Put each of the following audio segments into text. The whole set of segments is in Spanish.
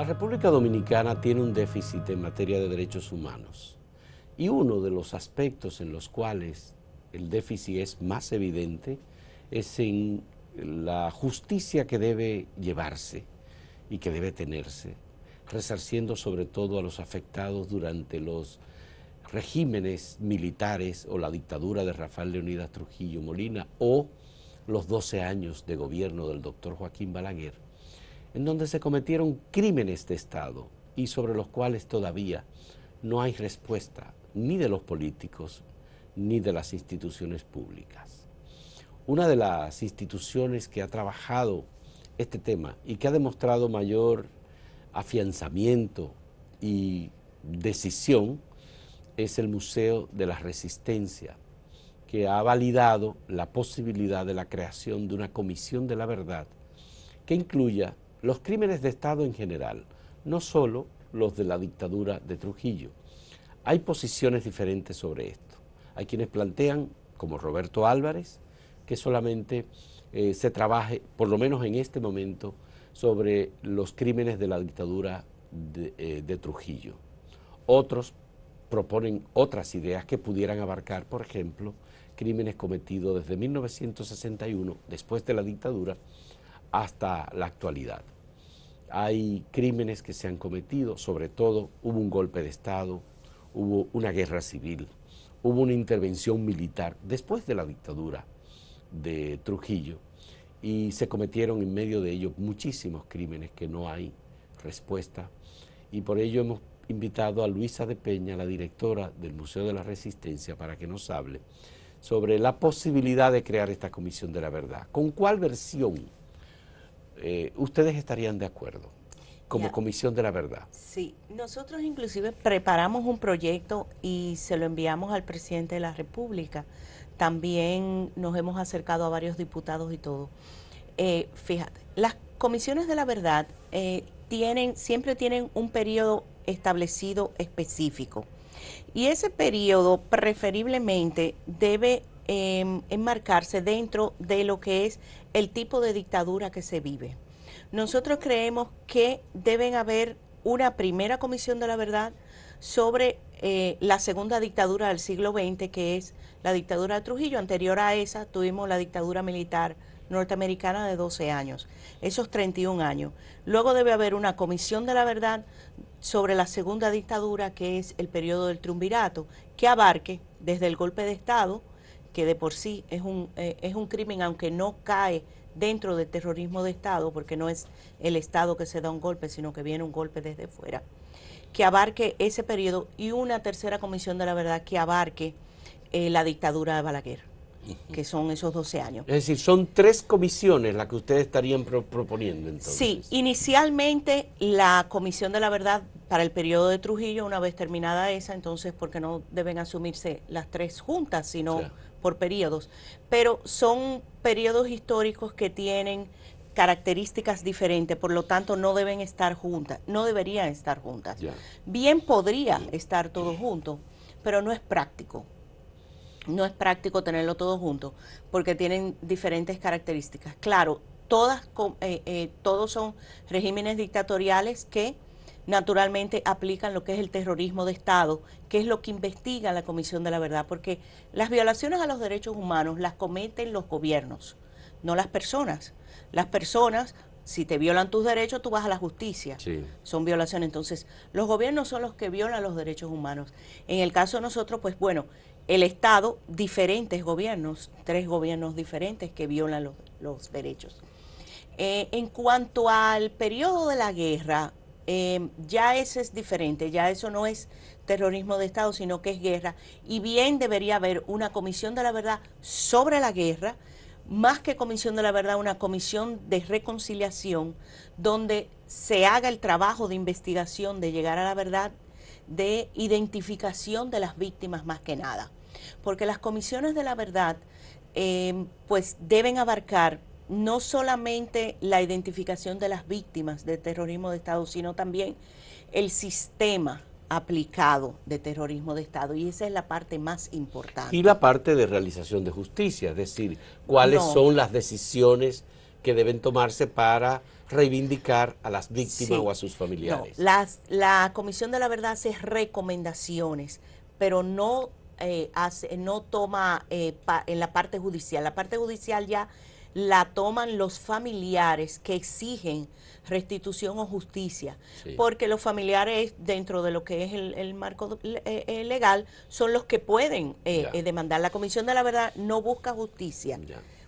La República Dominicana tiene un déficit en materia de derechos humanos y uno de los aspectos en los cuales el déficit es más evidente es en la justicia que debe llevarse y que debe tenerse, resarciendo sobre todo a los afectados durante los regímenes militares o la dictadura de Rafael Leonidas Trujillo Molina o los 12 años de gobierno del doctor Joaquín Balaguer en donde se cometieron crímenes de Estado y sobre los cuales todavía no hay respuesta ni de los políticos ni de las instituciones públicas. Una de las instituciones que ha trabajado este tema y que ha demostrado mayor afianzamiento y decisión es el Museo de la Resistencia, que ha validado la posibilidad de la creación de una comisión de la verdad que incluya los crímenes de Estado en general, no solo los de la dictadura de Trujillo. Hay posiciones diferentes sobre esto. Hay quienes plantean, como Roberto Álvarez, que solamente eh, se trabaje, por lo menos en este momento, sobre los crímenes de la dictadura de eh, Trujillo. Otros proponen otras ideas que pudieran abarcar, por ejemplo, crímenes cometidos desde 1961, después de la dictadura, hasta la actualidad hay crímenes que se han cometido, sobre todo hubo un golpe de Estado, hubo una guerra civil, hubo una intervención militar después de la dictadura de Trujillo y se cometieron en medio de ello muchísimos crímenes que no hay respuesta y por ello hemos invitado a Luisa de Peña, la directora del Museo de la Resistencia, para que nos hable sobre la posibilidad de crear esta Comisión de la Verdad. ¿Con cuál versión? Eh, ustedes estarían de acuerdo como Comisión de la Verdad. Sí, nosotros inclusive preparamos un proyecto y se lo enviamos al presidente de la República. También nos hemos acercado a varios diputados y todo. Eh, fíjate, las comisiones de la verdad eh, tienen, siempre tienen un periodo establecido específico. Y ese periodo preferiblemente debe Em, enmarcarse dentro de lo que es el tipo de dictadura que se vive. Nosotros creemos que deben haber una primera comisión de la verdad sobre eh, la segunda dictadura del siglo XX, que es la dictadura de Trujillo. Anterior a esa tuvimos la dictadura militar norteamericana de 12 años, esos 31 años. Luego debe haber una comisión de la verdad sobre la segunda dictadura, que es el periodo del triunvirato, que abarque desde el golpe de Estado, que de por sí es un, eh, es un crimen, aunque no cae dentro del terrorismo de Estado, porque no es el Estado que se da un golpe, sino que viene un golpe desde fuera, que abarque ese periodo y una tercera comisión de la verdad que abarque eh, la dictadura de Balaguer, que son esos 12 años. Es decir, son tres comisiones las que ustedes estarían proponiendo entonces. Sí, inicialmente la comisión de la verdad para el periodo de Trujillo, una vez terminada esa, entonces, porque no deben asumirse las tres juntas, sino por periodos, pero son periodos históricos que tienen características diferentes, por lo tanto no deben estar juntas, no deberían estar juntas. Bien podría estar todo junto, pero no es práctico. No es práctico tenerlo todo junto, porque tienen diferentes características. Claro, todas, eh, eh, todos son regímenes dictatoriales que naturalmente aplican lo que es el terrorismo de Estado, que es lo que investiga la Comisión de la Verdad, porque las violaciones a los derechos humanos las cometen los gobiernos, no las personas. Las personas, si te violan tus derechos, tú vas a la justicia. Son violaciones. Entonces, los gobiernos son los que violan los derechos humanos. En el caso de nosotros, pues bueno, el Estado, diferentes gobiernos, tres gobiernos diferentes que violan los, derechos. Eh, en cuanto al periodo de la guerra, Em, ya eso es diferente, ya eso no es terrorismo de Estado, sino que es guerra. Y bien debería haber una comisión de la verdad sobre la guerra, más que comisión de la verdad, una comisión de reconciliación, donde se haga el trabajo de investigación, de llegar a la verdad, de identificación de las víctimas más que nada. Porque las comisiones de la verdad, em, pues deben abarcar no solamente la identificación de las víctimas de terrorismo de Estado, sino también el sistema aplicado de terrorismo de Estado. Y esa es la parte más importante. Y la parte de realización de justicia, es decir, cuáles son las decisiones que deben tomarse para reivindicar a las víctimas o a sus familiares. la Comisión de la Verdad hace recomendaciones, pero no, eh, hace, no toma eh, en la parte judicial. La parte judicial ya la toman los familiares que exigen restitución o justicia, porque los familiares dentro de lo que es el, marco eh, eh, legal son los que pueden eh, demandar. La Comisión de la Verdad no busca justicia,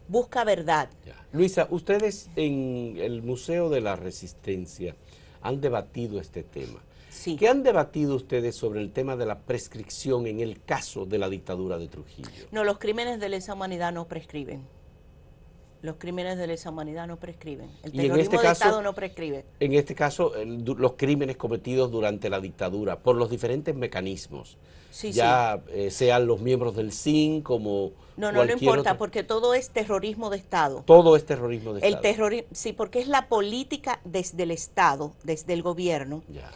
busca verdad. Luisa, ustedes en el Museo de la Resistencia han debatido este tema. ¿Qué han debatido ustedes sobre el tema de la prescripción en el caso de la dictadura de Trujillo? No, los crímenes de lesa humanidad no prescriben. Los crímenes de lesa humanidad no prescriben. El este terrorismo de Estado no prescribe. En este caso, los crímenes cometidos durante la dictadura por los diferentes mecanismos. ya eh, sean los miembros del CIN como... No, no, no importa, porque todo es terrorismo de Estado. Todo es terrorismo de el Estado. sí, porque es la política desde el Estado, desde el gobierno, ya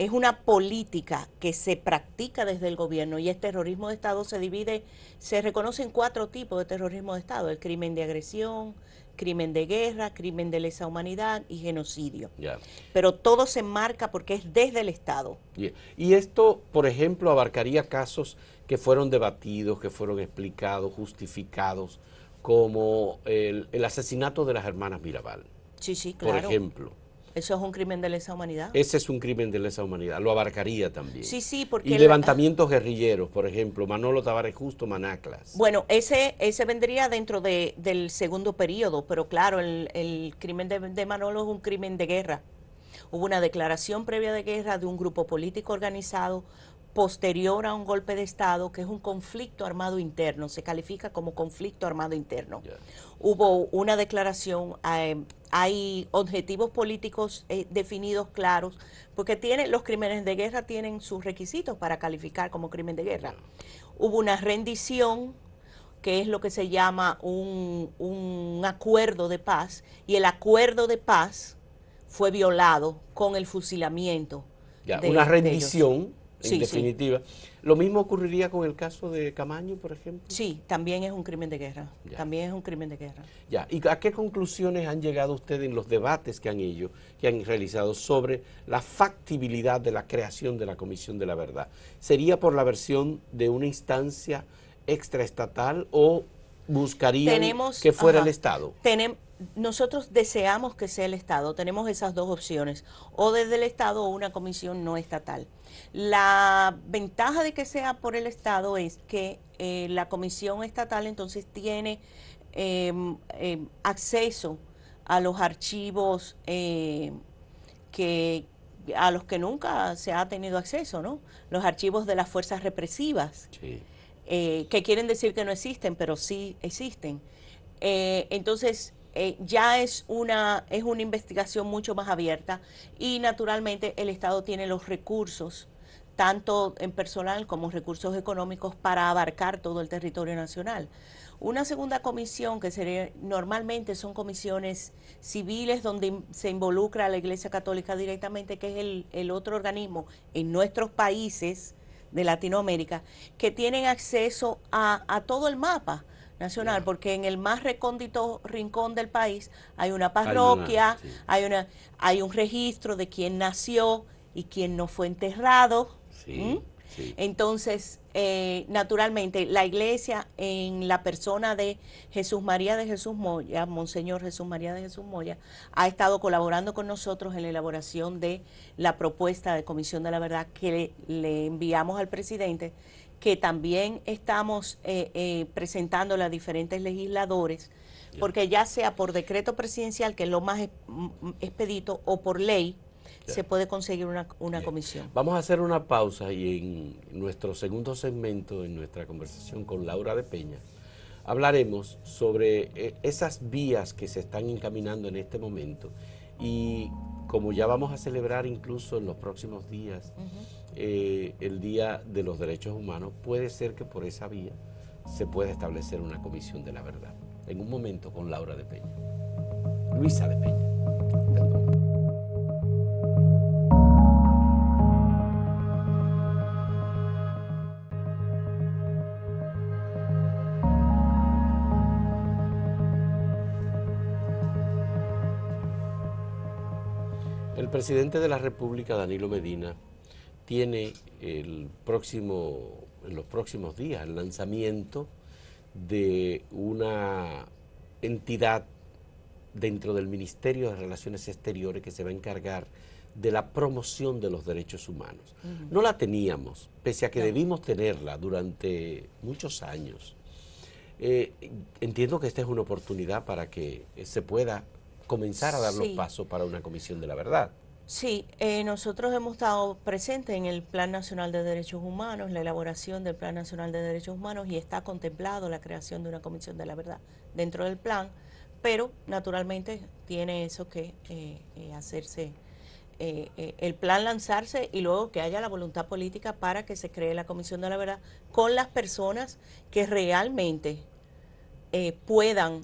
es una política que se practica desde el gobierno y el terrorismo de Estado se divide, se reconocen cuatro tipos de terrorismo de Estado, el crimen de agresión, crimen de guerra, crimen de lesa humanidad y genocidio. Pero todo se marca porque es desde el Estado. Y esto, por ejemplo, abarcaría casos que fueron debatidos, que fueron explicados, justificados, como el, el asesinato de las hermanas Mirabal. Sí, sí, Por ejemplo. ¿Eso es un crimen de lesa humanidad? Ese es un crimen de lesa humanidad, lo abarcaría también. Sí, sí, porque... Y levantamientos guerrilleros, por ejemplo, Manolo Tavares Justo, Manaclas. Bueno, ese, ese vendría dentro del segundo periodo, pero claro, el, crimen de, Manolo es un crimen de guerra. Hubo una declaración previa de guerra de un grupo político organizado posterior a un golpe de Estado, que es un conflicto armado interno, se califica como conflicto armado interno. Hubo una declaración eh, hay objetivos políticos eh, definidos claros, porque tiene, los crímenes de guerra tienen sus requisitos para calificar como crimen de guerra. Hubo una rendición que es lo que se llama un, un acuerdo de paz, y el acuerdo de paz fue violado con el fusilamiento. una rendición en definitiva. ¿Lo mismo ocurriría con el caso de Camaño, por ejemplo? Sí, también es un crimen de guerra. También es un crimen de guerra. Ya. ¿Y a qué conclusiones han llegado ustedes en los debates que han, hecho, que han realizado sobre la factibilidad de la creación de la Comisión de la Verdad? ¿Sería por la versión de una instancia extraestatal o buscaría que fuera el Estado? Tenemos nosotros deseamos que sea el Estado, tenemos esas dos opciones, o desde el Estado o una comisión no estatal. La ventaja de que sea por el Estado es que eh, la comisión estatal entonces tiene em, em, acceso a los archivos eh, que a los que nunca se ha tenido acceso, ¿no? Los archivos de las fuerzas represivas, eh, que quieren decir que no existen, pero sí existen. entonces, eh, ya es una, es una investigación mucho más abierta y naturalmente el Estado tiene los recursos tanto en personal como recursos económicos para abarcar todo el territorio nacional. Una segunda comisión, que sería, normalmente son comisiones civiles donde se involucra la Iglesia Católica directamente, que es el, otro organismo en nuestros países de Latinoamérica, que tienen acceso a todo el mapa nacional, porque en el más recóndito rincón del país hay una parroquia, hay una, hay, un registro de quién nació y quién no fue enterrado. Entonces, eh, naturalmente, la iglesia en la persona de Jesús María de Jesús Moya, Monseñor Jesús María de Jesús Moya, ha estado colaborando con nosotros en la elaboración de la propuesta de Comisión de la Verdad que le enviamos al presidente que también estamos eh, eh, presentando a diferentes legisladores, porque ya sea por decreto presidencial, que es lo más mm, expedito, o por ley, se puede conseguir una, comisión. Vamos a hacer una pausa y en nuestro segundo segmento, en nuestra conversación con Laura de Peña, hablaremos sobre eh, esas vías que se están encaminando en este momento y como ya vamos a celebrar incluso en los próximos días. Eh, el Día de los Derechos Humanos, puede ser que por esa vía se pueda establecer una comisión de la verdad. En un momento con Laura de Peña. Luisa de Peña. El presidente de la República, Danilo Medina, tiene el próximo, en los próximos días el lanzamiento de una entidad dentro del Ministerio de Relaciones Exteriores que se va a encargar de la promoción de los derechos humanos. No la teníamos, pese a que debimos tenerla durante muchos años. Eh, entiendo que esta es una oportunidad para que se pueda comenzar a dar los pasos para una comisión de la verdad. Sí, eh, nosotros hemos estado presentes en el Plan Nacional de Derechos Humanos, la elaboración del Plan Nacional de Derechos Humanos y está contemplado la creación de una Comisión de la Verdad dentro del plan, pero naturalmente tiene eso que eh, eh, hacerse, el plan lanzarse y luego que haya la voluntad política para que se cree la Comisión de la Verdad con las personas que realmente puedan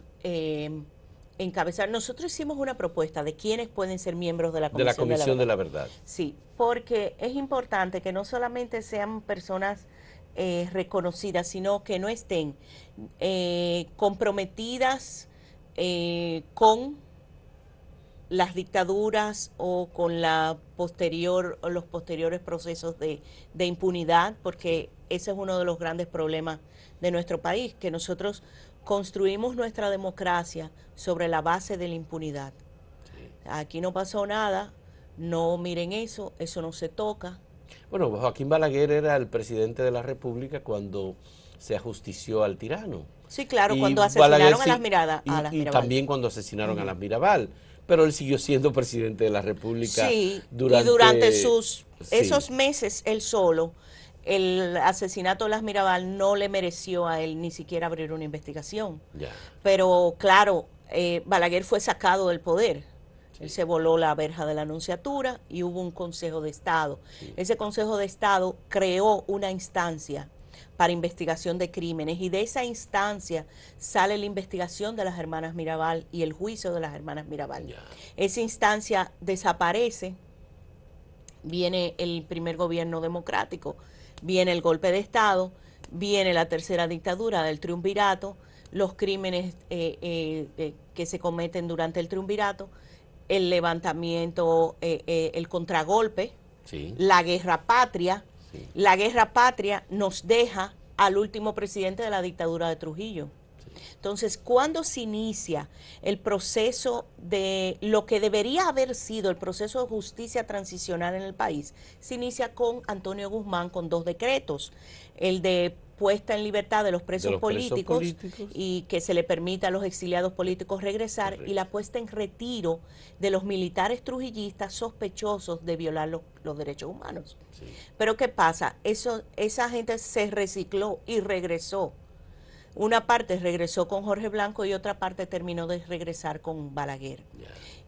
encabezar. Nosotros hicimos una propuesta de quiénes pueden ser miembros de la Comisión de la, verdad. Sí, porque es importante que no solamente sean personas eh, reconocidas, sino que no estén eh, comprometidas eh, con las dictaduras o con la posterior o los posteriores procesos de, de impunidad, porque ese es uno de los grandes problemas de nuestro país, que nosotros construimos nuestra democracia sobre la base de la impunidad. Aquí no pasó nada, no miren eso, eso no se toca. Bueno, Joaquín Balaguer era el presidente de la República cuando se ajustició al tirano. Sí, claro, cuando asesinaron a las miradas. también cuando asesinaron a las Mirabal. Pero él siguió siendo presidente de la República. Sí, durante, durante sus, esos meses él solo el asesinato de las Mirabal no le mereció a él ni siquiera abrir una investigación. Pero claro, eh, Balaguer fue sacado del poder. Él se voló la verja de la Anunciatura y hubo un Consejo de Estado. Ese Consejo de Estado creó una instancia para investigación de crímenes y de esa instancia sale la investigación de las hermanas Mirabal y el juicio de las hermanas Mirabal. Esa instancia desaparece, viene el primer gobierno democrático Viene el golpe de Estado, viene la tercera dictadura del triunvirato, los crímenes eh, eh, eh, que se cometen durante el triunvirato, el levantamiento, el contragolpe, la guerra patria. La guerra patria nos deja al último presidente de la dictadura de Trujillo. Entonces, cuando se inicia el proceso de lo que debería haber sido el proceso de justicia transicional en el país, se inicia con Antonio Guzmán con dos decretos, el de puesta en libertad de los presos, políticos, y que se le permita a los exiliados políticos regresar y la puesta en retiro de los militares trujillistas sospechosos de violar los, derechos humanos. Pero ¿qué pasa? Eso, esa gente se recicló y regresó una parte regresó con Jorge Blanco y otra parte terminó de regresar con Balaguer.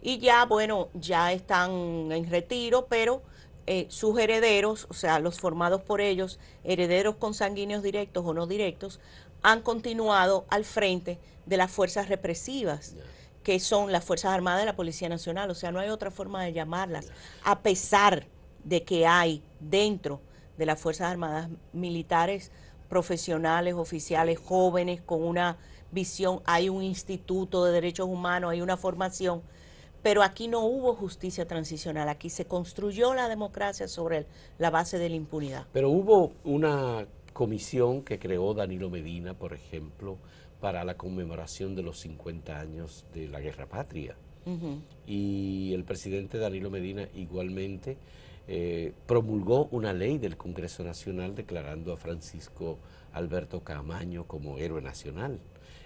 Y ya, bueno, ya están en retiro, pero eh, sus herederos, o sea, los formados por ellos, herederos consanguíneos directos o no directos, han continuado al frente de las fuerzas represivas. que son las Fuerzas Armadas de la Policía Nacional, o sea, no hay otra forma de llamarlas, a pesar de que hay dentro de las Fuerzas Armadas militares profesionales, oficiales, jóvenes, con una visión, hay un instituto de derechos humanos, hay una formación, pero aquí no hubo justicia transicional, aquí se construyó la democracia sobre la base de la impunidad. Pero hubo una comisión que creó Danilo Medina, por ejemplo, para la conmemoración de los 50 años de la Guerra Patria. Y el presidente Danilo Medina igualmente eh, promulgó una ley del Congreso Nacional declarando a Francisco Alberto Camaño como héroe nacional.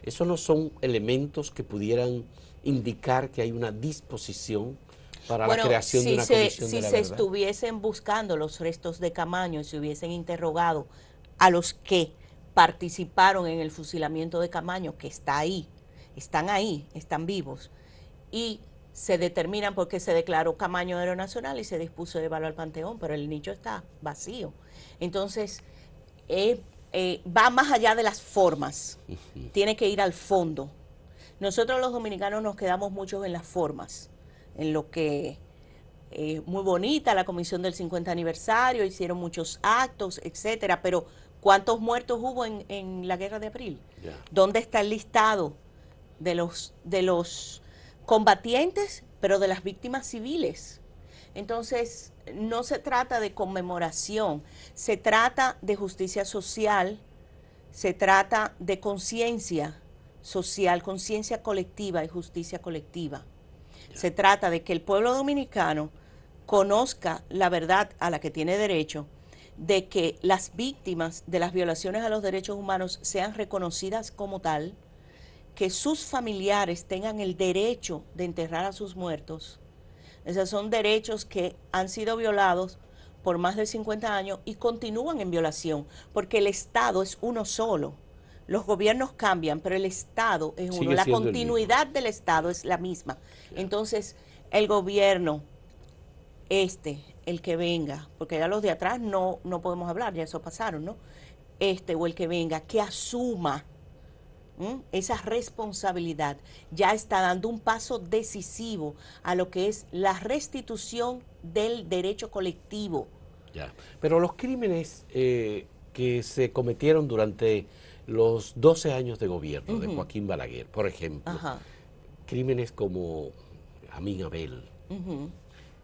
Esos no son elementos que pudieran indicar que hay una disposición para la creación de una se, comisión si de la se estuviesen buscando los restos de Camaño y se hubiesen interrogado a los que participaron en el fusilamiento de Camaño, que está ahí, están ahí, están vivos, y se determinan porque se declaró Camaño Aeronacional y se dispuso de valor al Panteón, pero el nicho está vacío. Entonces, eh, eh, va más allá de las formas, tiene que ir al fondo. Nosotros los dominicanos nos quedamos muchos en las formas, en lo que es eh, muy bonita la comisión del 50 aniversario, hicieron muchos actos, etcétera, pero ¿cuántos muertos hubo en, en la guerra de abril? ¿Dónde está el listado de los, de los combatientes, pero de las víctimas civiles. Entonces, no se trata de conmemoración, se trata de justicia social, se trata de conciencia social, conciencia colectiva y justicia colectiva. Se trata de que el pueblo dominicano conozca la verdad a la que tiene derecho, de que las víctimas de las violaciones a los derechos humanos sean reconocidas como tal, que sus familiares tengan el derecho de enterrar a sus muertos. Esos son derechos que han sido violados por más de 50 años y continúan en violación, porque el Estado es uno solo. Los gobiernos cambian, pero el Estado es uno. La continuidad del Estado es la misma. Entonces, el gobierno, este, el que venga, porque ya los de atrás no, no podemos hablar, ya eso pasaron, ¿no? Este o el que venga, que asuma esa responsabilidad, ya está dando un paso decisivo a lo que es la restitución del derecho colectivo. Pero los crímenes eh, que se cometieron durante los 12 años de gobierno de Joaquín Balaguer, por ejemplo, crímenes como Amin Abel,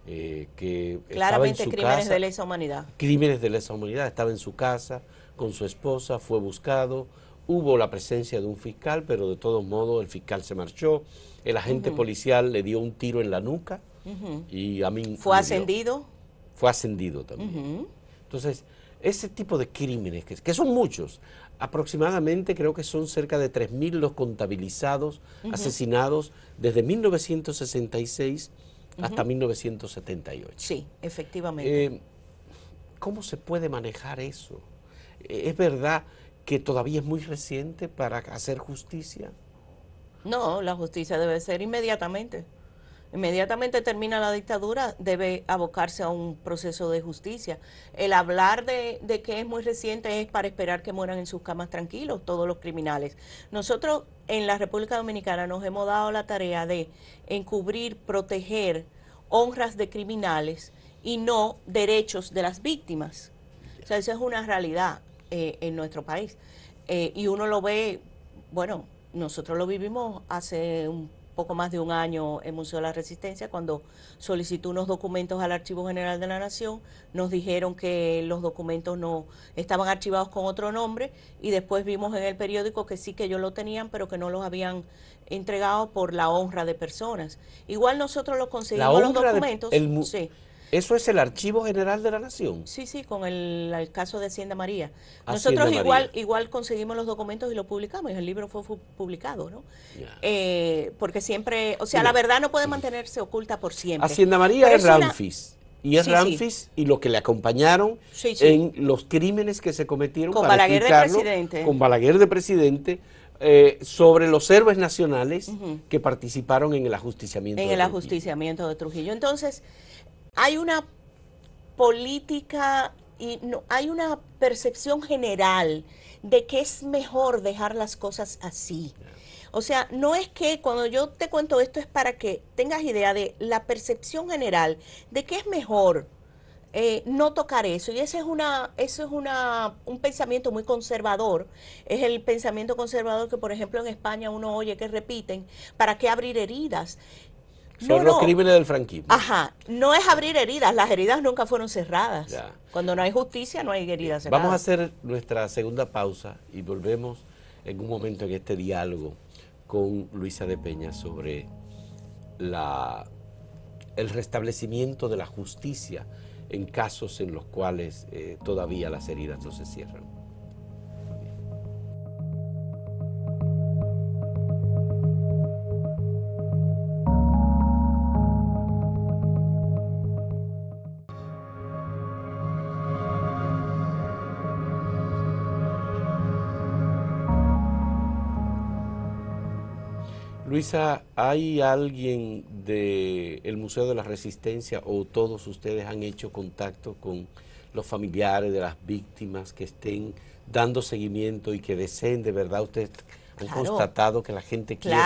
eh, que claramente de lesa humanidad. Crímenes de lesa humanidad, estaba en su casa con su esposa, fue buscado, hubo la presencia de un fiscal, pero de todos modos el fiscal se marchó, el agente policial le dio un tiro en la nuca y a mí... ¿Fue ascendido? Fue ascendido también. Entonces, ese tipo de crímenes, que, son muchos, aproximadamente creo que son cerca de 3.000 los contabilizados, asesinados desde 1966 hasta 1978. Sí, efectivamente. Eh, ¿Cómo se puede manejar eso? Eh, es verdad que todavía es muy reciente para hacer justicia? No, la justicia debe ser inmediatamente. Inmediatamente termina la dictadura, debe abocarse a un proceso de justicia. El hablar de, que es muy reciente es para esperar que mueran en sus camas tranquilos todos los criminales. Nosotros en la República Dominicana nos hemos dado la tarea de encubrir, proteger honras de criminales y no derechos de las víctimas. O sea, esa es una realidad. Eh, en nuestro país. Eh, y uno lo ve, bueno, nosotros lo vivimos hace un poco más de un año en Museo de la Resistencia, cuando solicitó unos documentos al Archivo General de la Nación, nos dijeron que los documentos no estaban archivados con otro nombre y después vimos en el periódico que sí que ellos lo tenían, pero que no los habían entregado por la honra de personas. Igual nosotros los conseguimos los documentos. sí. ¿Eso es el Archivo General de la Nación? Sí, sí, con el, caso de Hacienda María. Nosotros igual igual conseguimos los documentos y lo publicamos, y el libro fue, publicado, ¿no? Eh, porque siempre, o sea, la verdad no puede mantenerse oculta por siempre. Hacienda María es Ramfis. Y es Ramfis y los que le acompañaron en los crímenes que se cometieron con Balaguer de presidente. Con Balaguer de presidente, eh, sobre los héroes nacionales que participaron en el ajusticiamiento. En el ajusticiamiento de Trujillo. Entonces, hay una política y no, hay una percepción general de que es mejor dejar las cosas así. O sea, no es que cuando yo te cuento esto es para que tengas idea de la percepción general de que es mejor eh, no tocar eso. Y ese es una, eso es una, un pensamiento muy conservador. Es el pensamiento conservador que, por ejemplo, en España uno oye que repiten, ¿para qué abrir heridas? Son los crímenes del franquismo. Ajá, no es abrir heridas, las heridas nunca fueron cerradas. Cuando no hay justicia no hay heridas cerradas. Vamos a hacer nuestra segunda pausa y volvemos en un momento en este diálogo con Luisa de Peña sobre la, el restablecimiento de la justicia en casos en los cuales eh, todavía las heridas no se cierran. Luisa, ¿hay alguien del Museo de la Resistencia o todos ustedes han hecho contacto con los familiares de las víctimas que estén dando seguimiento y que deseen de verdad ustedes han constatado que la gente quiere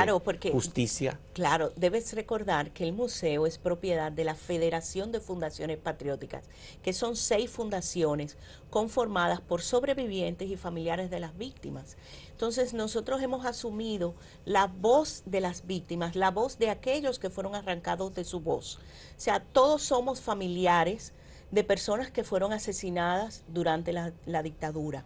justicia. Claro, debes recordar que el museo es propiedad de la Federación de Fundaciones Patrióticas, que son seis fundaciones conformadas por sobrevivientes y familiares de las víctimas. Entonces nosotros hemos asumido la voz de las víctimas, la voz de aquellos que fueron arrancados de su voz. O sea, todos somos familiares de personas que fueron asesinadas durante la, dictadura.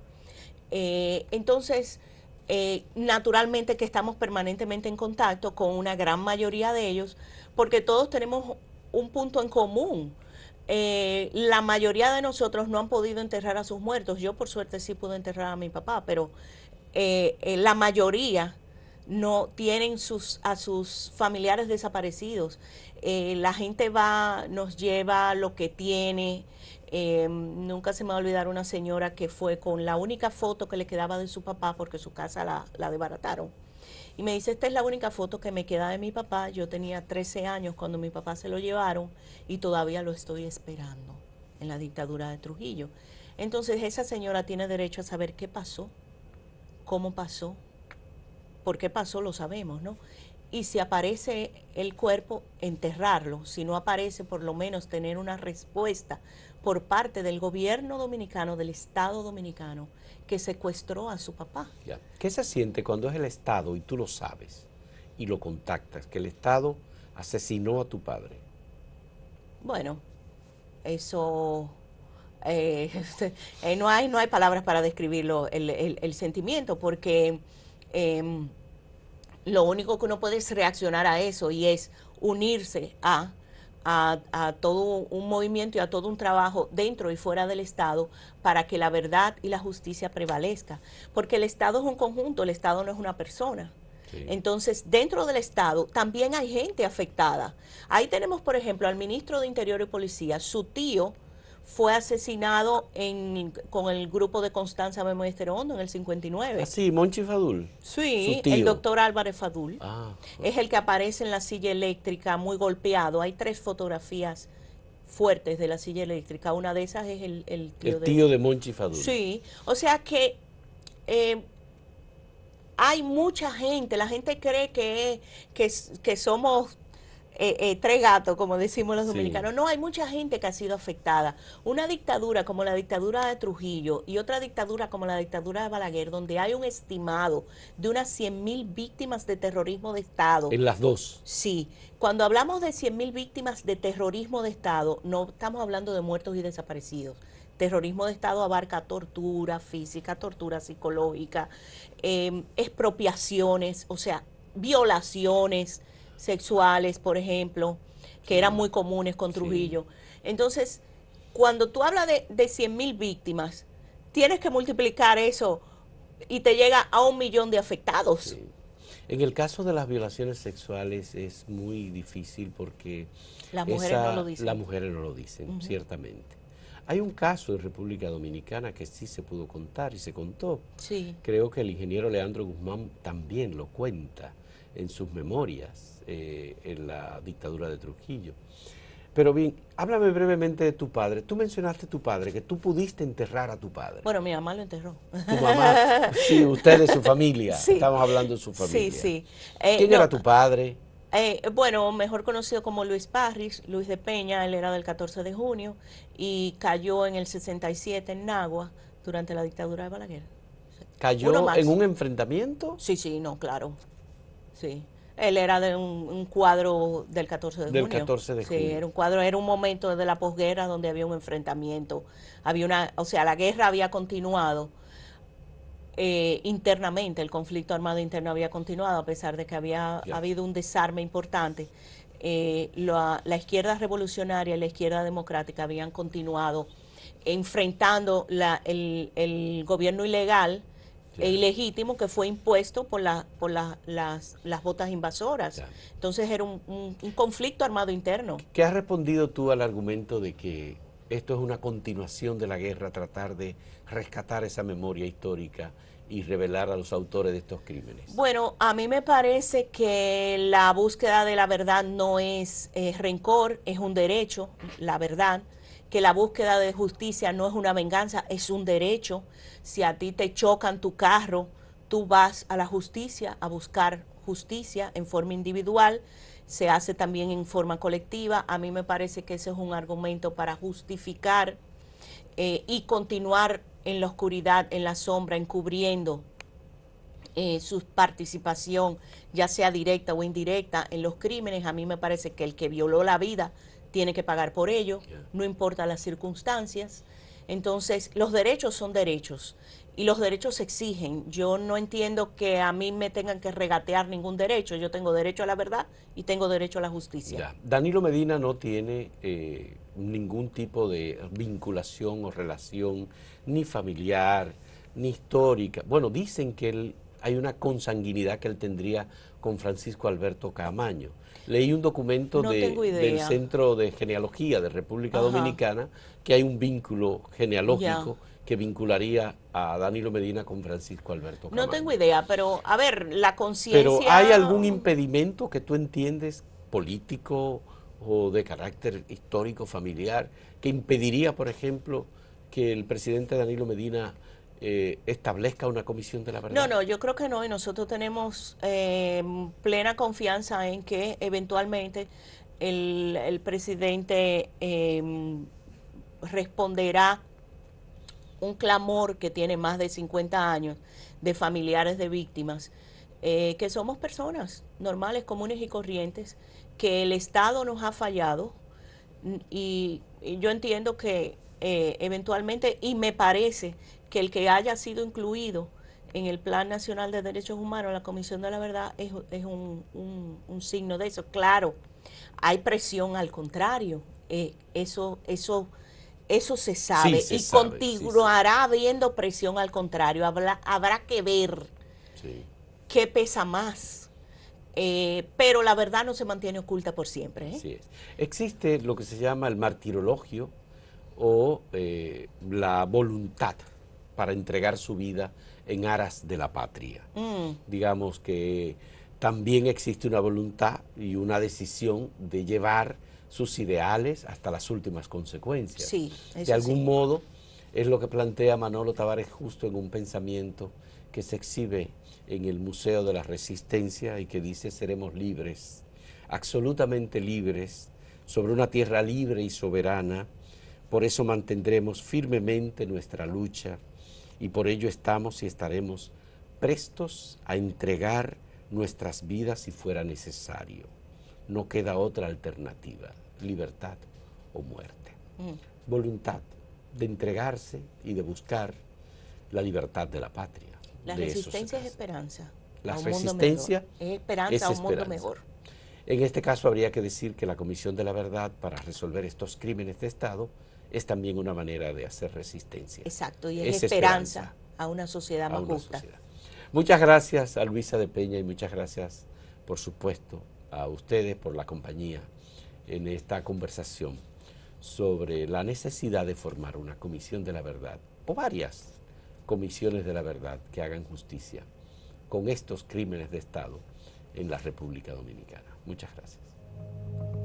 Eh, entonces, eh, naturalmente que estamos permanentemente en contacto con una gran mayoría de ellos, porque todos tenemos un punto en común. Eh, la mayoría de nosotros no han podido enterrar a sus muertos. Yo por suerte sí pude enterrar a mi papá, pero eh, eh, la mayoría no tienen sus, a sus familiares desaparecidos. Eh, la gente va, nos lleva lo que tiene. Em, nunca se me va a olvidar una señora que fue con la única foto que le quedaba de su papá porque su casa la, la desbarataron. Y me dice, esta es la única foto que me queda de mi papá. Yo tenía 13 años cuando mi papá se lo llevaron y todavía lo estoy esperando en la dictadura de Trujillo. Entonces esa señora tiene derecho a saber qué pasó cómo pasó, por qué pasó lo sabemos, ¿no? Y si aparece el cuerpo, enterrarlo. Si no aparece, por lo menos tener una respuesta por parte del gobierno dominicano, del Estado dominicano, que secuestró a su papá. ¿Qué se siente cuando es el Estado y tú lo sabes y lo contactas, que el Estado asesinó a tu padre? Bueno, eso eh, este, eh, no, hay, no hay palabras para describirlo, el, sentimiento, porque em, lo único que uno puede es reaccionar a eso y es unirse a, a, todo un movimiento y a todo un trabajo dentro y fuera del Estado para que la verdad y la justicia prevalezca. Porque el Estado es un conjunto, el Estado no es una persona. Entonces, dentro del Estado también hay gente afectada. Ahí tenemos, por ejemplo, al ministro de Interior y Policía, su tío, fue asesinado en, con el grupo de Constanza Memo Hondo en el 59. Ah, sí, Monchi Fadul. Sí, el doctor Álvarez Fadul. Ah, es el que aparece en la silla eléctrica muy golpeado. Hay tres fotografías fuertes de la silla eléctrica. Una de esas es el, tío, el de, tío de Monchi Fadul. Sí, o sea que eh, hay mucha gente, la gente cree que, que, que somos eh, eh, tres gatos, como decimos los dominicanos. No, hay mucha gente que ha sido afectada. Una dictadura como la dictadura de Trujillo y otra dictadura como la dictadura de Balaguer, donde hay un estimado de unas 100 mil víctimas de terrorismo de Estado. En las dos. Sí. Cuando hablamos de 100 mil víctimas de terrorismo de Estado, no estamos hablando de muertos y desaparecidos. Terrorismo de Estado abarca tortura física, tortura psicológica, em, expropiaciones, o sea, violaciones, sexuales, por ejemplo, que eran muy comunes con Trujillo. Entonces, cuando tú hablas de, de 100 mil víctimas, tienes que multiplicar eso y te llega a un millón de afectados. En el caso de las violaciones sexuales es muy difícil porque las mujeres no lo dicen. no lo ciertamente. Hay un caso en República Dominicana que sí se pudo contar y se contó. Sí. Creo que el ingeniero Leandro Guzmán también lo cuenta en sus memorias eh, en la dictadura de Trujillo. Pero bien, háblame brevemente de tu padre. Tú mencionaste a tu padre, que tú pudiste enterrar a tu padre. Bueno, mi mamá lo enterró. Tu mamá, sí, ustedes, su familia. Estamos hablando de su familia. Sí, sí. Eh, ¿Quién era tu padre? Eh, bueno, mejor conocido como Luis Parris, Luis de Peña, él era del 14 de junio y cayó en el 67 en Nagua durante la dictadura de Balaguer. ¿Cayó en un enfrentamiento? Sí, sí, no, claro. Sí. Él era de un, cuadro del 14 de junio. Del 14 de junio. Sí, era un cuadro, era un momento de la posguerra donde había un enfrentamiento. Había una, o sea, la guerra había continuado eh, internamente, el conflicto armado interno había continuado, a pesar de que había habido un desarme importante. Eh, la, izquierda revolucionaria y la izquierda democrática habían continuado enfrentando el, el gobierno ilegal e ilegítimo que fue impuesto por, la, por las, las botas invasoras. Entonces era un, un, conflicto armado interno. ¿Qué has respondido tú al argumento de que esto es una continuación de la guerra, tratar de rescatar esa memoria histórica y revelar a los autores de estos crímenes? Bueno, a mí me parece que la búsqueda de la verdad no es eh, rencor, es un derecho, la verdad que la búsqueda de justicia no es una venganza, es un derecho. Si a ti te chocan tu carro, tú vas a la justicia a buscar justicia en forma individual, se hace también en forma colectiva. A mí me parece que ese es un argumento para justificar eh, y continuar en la oscuridad, en la sombra, encubriendo eh, su participación, ya sea directa o indirecta, en los crímenes. A mí me parece que el que violó la vida tiene que pagar por ello, no importa las circunstancias. Entonces, los derechos son derechos y los derechos exigen. Yo no entiendo que a mí me tengan que regatear ningún derecho. Yo tengo derecho a la verdad y tengo derecho a la justicia. Danilo Medina no tiene eh, ningún tipo de vinculación o relación, ni familiar, ni histórica. Bueno, dicen que él, hay una consanguinidad que él tendría con Francisco Alberto Camaño. Leí un documento de, del Centro de Genealogía de República Dominicana que hay un vínculo genealógico. que vincularía a Danilo Medina con Francisco Alberto Camaño. No tengo idea, pero a ver, la conciencia... Pero ¿hay algún mm. impedimento que tú entiendes político o de carácter histórico, familiar, que impediría, por ejemplo, que el presidente Danilo Medina eh, establezca una comisión de la verdad. No, no, yo creo que no, y nosotros tenemos em, plena confianza en que eventualmente el, presidente em, responderá un clamor que tiene más de 50 años de familiares de víctimas, eh, que somos personas normales, comunes y corrientes, que el Estado nos ha fallado y yo entiendo que eh, eventualmente, y me parece que el que haya sido incluido en el Plan Nacional de Derechos Humanos, la Comisión de la Verdad es, es un, signo de eso. Claro, hay presión al contrario, eh, eso, eso, eso se sabe y continuará habiendo presión al contrario. Habla, habrá que ver qué pesa más. Eh, pero la verdad no se mantiene oculta por siempre. ¿eh? Existe lo que se llama el martirologio o la voluntad para entregar su vida en aras de la patria. Mm. Digamos que también existe una voluntad y una decisión de llevar sus ideales hasta las últimas consecuencias. de algún modo es lo que plantea Manolo Tavares justo en un pensamiento que se exhibe en el Museo de la Resistencia y que dice seremos libres, absolutamente libres, sobre una tierra libre y soberana, por eso mantendremos firmemente nuestra lucha y por ello estamos y estaremos prestos a entregar nuestras vidas si fuera necesario. No queda otra alternativa, libertad o muerte. Mm. Voluntad de entregarse y de buscar la libertad de la patria. La resistencia es esperanza. La resistencia es esperanza a un mundo mejor. En este caso habría que decir que la Comisión de la Verdad para resolver estos crímenes de Estado es también una manera de hacer resistencia. Exacto, y es, esperanza, a una sociedad más justa. Muchas gracias a Luisa de Peña y muchas gracias, por supuesto, a ustedes por la compañía en esta conversación sobre la necesidad de formar una comisión de la verdad o varias comisiones de la verdad que hagan justicia con estos crímenes de Estado en la República Dominicana. Muchas gracias.